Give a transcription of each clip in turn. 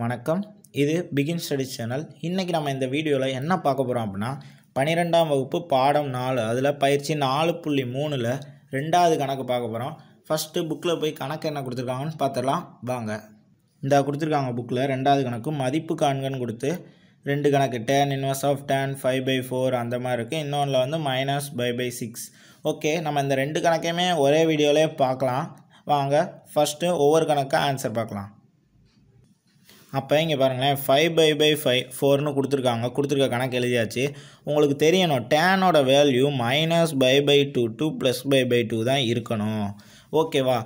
வணக்கம் இது begin study channel இன்றைக்கி நம்ம இந்த வீடியோவில் என்ன பார்க்க போகிறோம் அப்படின்னா பன்னிரெண்டாம் வகுப்பு பாடம் நாலு அதில் பயிற்சி நாலு புள்ளி மூணில் ரெண்டாவது கணக்கு பார்க்க போகிறோம் ஃபஸ்ட்டு புக்கில் போய் கணக்கு என்ன கொடுத்துருக்காங்கன்னு பார்த்துடலாம் வாங்க இந்த கொடுத்துருக்காங்க புக்கில் ரெண்டாவது கணக்கு மதிப்பு கான்கன் கொடுத்து ரெண்டு கணக்கு tan inverse of tan five pi four அந்த மாதிரி இருக்குது இன்னொன்றில் வந்து minus pi by six okay நம்ம இந்த ரெண்டு கணக்கையுமே ஒரே வீடியோவிலே பார்க்கலாம் வாங்க ஃபஸ்ட்டு ஒவ்வொரு கணக்காக ஆன்சர் பார்க்கலாம் அப்போ இங்கே பாருங்களேன் ஃபைவ் பை பை ஃபைவ் ஃபோர்னு கொடுத்துருக்காங்க கொடுத்துருக்க கணக்கு எழுதியாச்சு உங்களுக்கு தெரியணும் டேனோட value minus pi by two to plus pi by two தான் இருக்கணும் ஓகேவா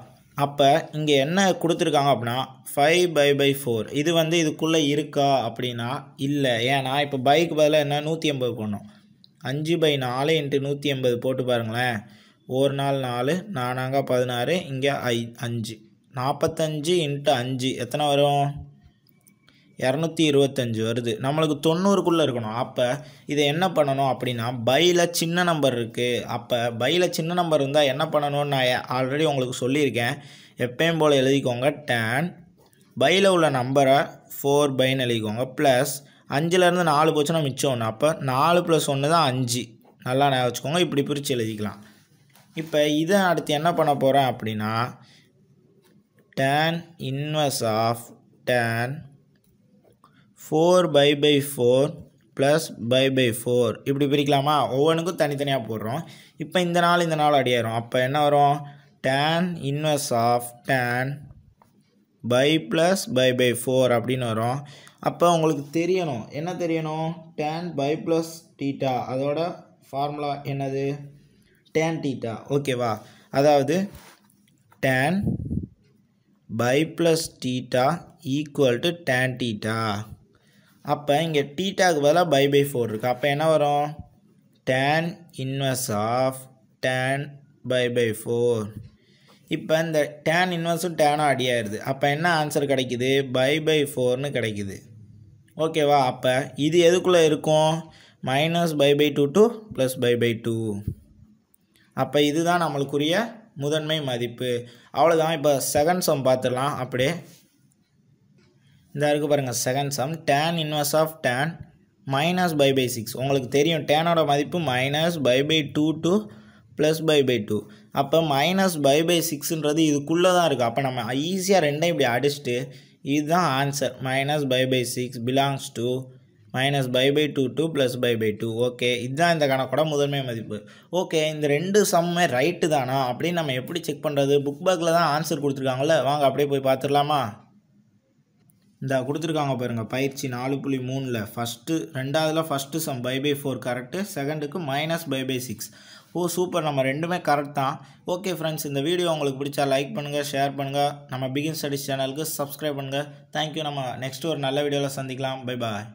அப்போ இங்கே என்ன கொடுத்துருக்காங்க அப்படின்னா ஃபைவ் பை பை ஃபோர் இது வந்து இதுக்குள்ளே இருக்கா அப்படின்னா இல்லை ஏன்னா இப்போ பைக்கு பதிலாக என்ன நூற்றி ஐம்பது போடணும் அஞ்சு பை நாலு இன்ட்டு நூற்றி ஐம்பது போட்டு பாருங்களேன் ஒரு நாள் நாலு நானாங்க பதினாறு இங்கே ஐ அஞ்சு நாற்பத்தஞ்சு இன்ட்டு அஞ்சு எத்தனை வரும் இரநூத்தி இருபத்தஞ்சி வருது நம்மளுக்கு தொண்ணூறுக்குள்ளே இருக்கணும் அப்போ இதை என்ன பண்ணணும் அப்படின்னா பையில் சின்ன நம்பர் இருக்குது அப்போ பையில் சின்ன நம்பர் இருந்தால் என்ன பண்ணணும்னு நான் ஆல்ரெடி உங்களுக்கு சொல்லியிருக்கேன் எப்பயும் போல் எழுதிக்கோங்க டேன் பையில் உள்ள நம்பரை ஃபோர் பைன்னு எழுதிக்கோங்க ப்ளஸ் அஞ்சுலேருந்து நாலு போச்சுன்னா மிச்சம் ஒன்று அப்போ நாலு ப்ளஸ் ஒன்று தான் அஞ்சு நல்லா நான் வச்சுக்கோங்க இப்படி பிரித்து எழுதிக்கலாம் இப்போ இதை அடுத்து என்ன பண்ண போகிறேன் அப்படின்னா tan inverse of tan four pi by four plus pi by four இப்படி பிரிக்கலாமா ஒவ்வொன்றுக்கும் தனித்தனியாக போடுறோம் இப்போ இந்த நாள் இந்த நாள் அடியாயிரும் அப்போ என்ன வரும் tan inverse of tan pi plus pi by four அப்படின்னு வரும் அப்போ உங்களுக்கு தெரியணும் என்ன தெரியணும் டேன் பை ப்ளஸ் டீட்டா அதோட ஃபார்முலா என்னது டேன் டீட்டா ஓகேவா அதாவது tan pi plus theta equal to tan theta அப்போ இங்கே டீட்டாக்கு பதிலாக பை பை ஃபோர் இருக்குது அப்போ என்ன வரும் tan inverse of tan pi by four இப்போ இந்த டேன் இன்வர்ஸும் டேனும் அடியாயிருது அப்போ என்ன ஆன்சர் கிடைக்குது பை பை ஃபோர்னு கிடைக்குது ஓகேவா அப்போ இது எதுக்குள்ளே இருக்கும் minus pi by two to plus pi by two அப்போ இதுதான் நம்மளுக்குரிய முதன்மை மதிப்பு அவ்வளோதான் இப்போ செகண்ட் சம் பார்த்துடலாம் அப்படியே இந்த இருக்குது பாருங்கள் second sum tan inverse of tan minus pi by six உங்களுக்கு தெரியும் டேனோட மதிப்பு minus pi by two to plus pi by two அப்போ மைனஸ் பை பை சிக்ஸுன்றது இதுக்குள்ளே தான் இருக்குது அப்போ நம்ம ஈஸியாக ரெண்டையும் இப்படி அடிச்சுட்டு இதுதான் answer minus pi by six belongs to minus pi by two to plus pi by two okay இதுதான் இந்த கணக்கோட முதன்மை மதிப்பு ஓகே இந்த ரெண்டு சம்மே ரைட்டு தானா அப்படின்னு நம்ம எப்படி செக் பண்ணுறது புக் பேக்கில் தான் ஆன்சர் கொடுத்துருக்காங்களே வாங்க அப்படியே போய் பார்த்துடலாமா இந்த கொடுத்துருக்காங்க பாருங்கள் பயிற்சி நாலு புள்ளி மூணில் ஃபஸ்ட்டு ரெண்டாவதில் first sum pi by four correct செகண்டுக்கு minus pi by six oh super நம்ம ரெண்டுமே கரெக்ட் தான் ஓகே ஃப்ரெண்ட்ஸ் இந்த வீடியோ உங்களுக்கு பிடிச்சா லைக் பண்ணுங்கள் ஷேர் பண்ணுங்கள் நம்ம பிகின் ஸ்டடிஸ் சேனலுக்கு சப்ஸ்கிரைப் பண்ணுங்கள் தேங்க்யூ நம்ம நெக்ஸ்ட் ஒரு நல்ல வீடியோவில் சந்திக்கலாம் பை பாய்